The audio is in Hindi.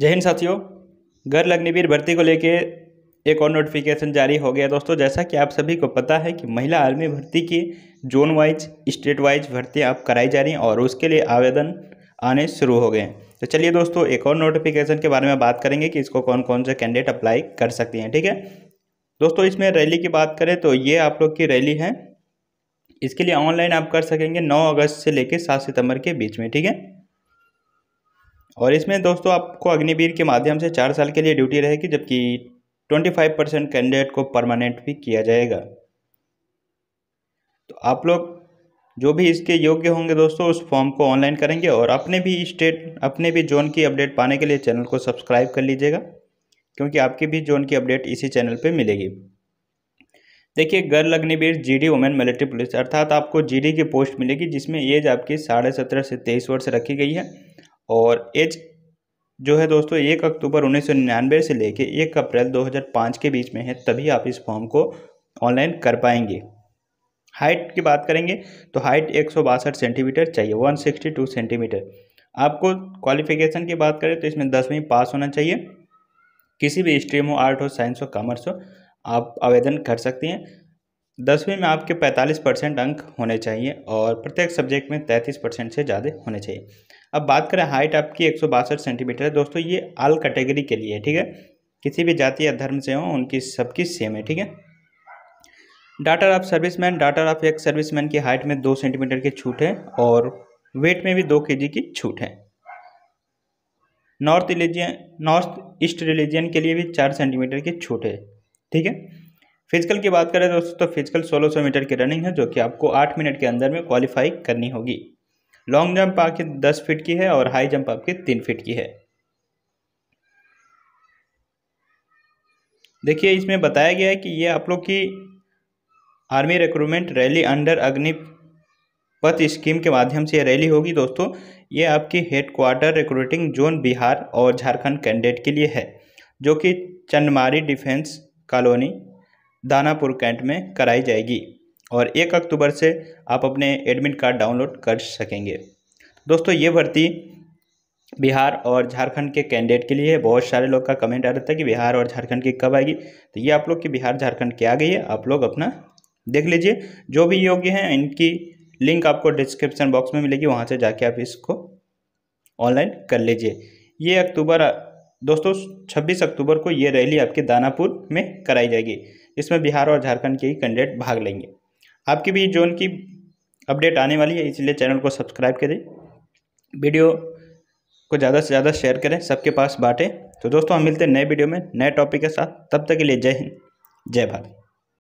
जय हिंद साथियों गर्ल लग्निवीर भर्ती को लेके एक और नोटिफिकेशन जारी हो गया दोस्तों जैसा कि आप सभी को पता है कि महिला आर्मी भर्ती की जोन वाइज स्टेट वाइज भर्ती आप कराई जा रही हैं और उसके लिए आवेदन आने शुरू हो गए हैं तो चलिए दोस्तों एक और नोटिफिकेशन के बारे में बात करेंगे कि इसको कौन कौन से कैंडिडेट अप्लाई कर सकती हैं ठीक है दोस्तों इसमें रैली की बात करें तो ये आप लोग की रैली है इसके लिए ऑनलाइन आप कर सकेंगे नौ अगस्त से लेकर सात सितंबर के बीच में ठीक है और इसमें दोस्तों आपको अग्निवीर के माध्यम से चार साल के लिए ड्यूटी रहेगी जबकि ट्वेंटी फाइव परसेंट कैंडिडेट को परमानेंट भी किया जाएगा तो आप लोग जो भी इसके योग्य होंगे दोस्तों उस फॉर्म को ऑनलाइन करेंगे और अपने भी स्टेट अपने भी जोन की अपडेट पाने के लिए चैनल को सब्सक्राइब कर लीजिएगा क्योंकि आपके भी जोन की अपडेट इसी चैनल पर मिलेगी देखिए girl Agniveer G D women military police अर्थात आपको डी की पोस्ट मिलेगी जिसमें एज आपकी साढ़े सत्रह से तेईस वर्ष रखी गई है और एज जो है दोस्तों एक अक्टूबर उन्नीस से लेके एक अप्रैल 2005 के बीच में है तभी आप इस फॉर्म को ऑनलाइन कर पाएंगे हाइट की बात करेंगे तो हाइट एक सेंटीमीटर चाहिए 162 सेंटीमीटर आपको क्वालिफिकेशन की बात करें तो इसमें दसवीं पास होना चाहिए किसी भी स्ट्रीम हो आर्ट हो साइंस हो कॉमर्स हो आप आवेदन कर सकती हैं दसवीं में आपके 45 परसेंट अंक होने चाहिए और प्रत्येक सब्जेक्ट में 33 परसेंट से ज़्यादा होने चाहिए अब बात करें हाइट आपकी एक सेंटीमीटर है दोस्तों ये आल कैटेगरी के लिए है ठीक है किसी भी जाति या धर्म से हों उनकी सबकी सेम है ठीक है daughter of serviceman daughter of एक सर्विसमैन की हाइट में दो सेंटीमीटर की छूट है और वेट में भी दो के की छूट है north region north east region के लिए भी चार सेंटीमीटर की छूट है ठीक है फिजिकल की बात करें दोस्तों तो फिजिकल 1600 मीटर की रनिंग है जो कि आपको आठ मिनट के अंदर में क्वालिफाई करनी होगी लॉन्ग जंप आपकी दस फीट की है और हाई जंप आपकी तीन फीट की है देखिए इसमें बताया गया है कि ये आप लोग की आर्मी रिक्रूटमेंट रैली अंडर अग्नि पथ स्कीम के माध्यम से रैली होगी दोस्तों ये आपकी हेडक्वार्टर रिक्रूटिंग जोन बिहार और झारखंड कैंडिडेट के लिए है जो कि Chandmari defence colony Danapur cantt में कराई जाएगी और एक अक्टूबर से आप अपने एडमिट कार्ड डाउनलोड कर सकेंगे दोस्तों ये भर्ती बिहार और झारखंड के कैंडिडेट के लिए है बहुत सारे लोग का कमेंट आ रहा था कि बिहार और झारखंड की कब आएगी तो ये आप लोग की बिहार झारखंड की आ गई है आप लोग अपना देख लीजिए जो भी योग्य हैं इनकी लिंक आपको डिस्क्रिप्शन बॉक्स में मिलेगी वहाँ से जाके आप इसको ऑनलाइन कर लीजिए ये अक्टूबर दोस्तों 26 अक्टूबर को ये रैली आपके दानापुर में कराई जाएगी इसमें बिहार और झारखंड के ही कैंडिडेट भाग लेंगे आपकी भी जोन की अपडेट आने वाली है इसलिए चैनल को सब्सक्राइब करें वीडियो को ज़्यादा से ज़्यादा शेयर करें सबके पास बांटें तो दोस्तों हम मिलते हैं नए वीडियो में नए टॉपिक के साथ तब तक के लिए जय हिंद जय भारत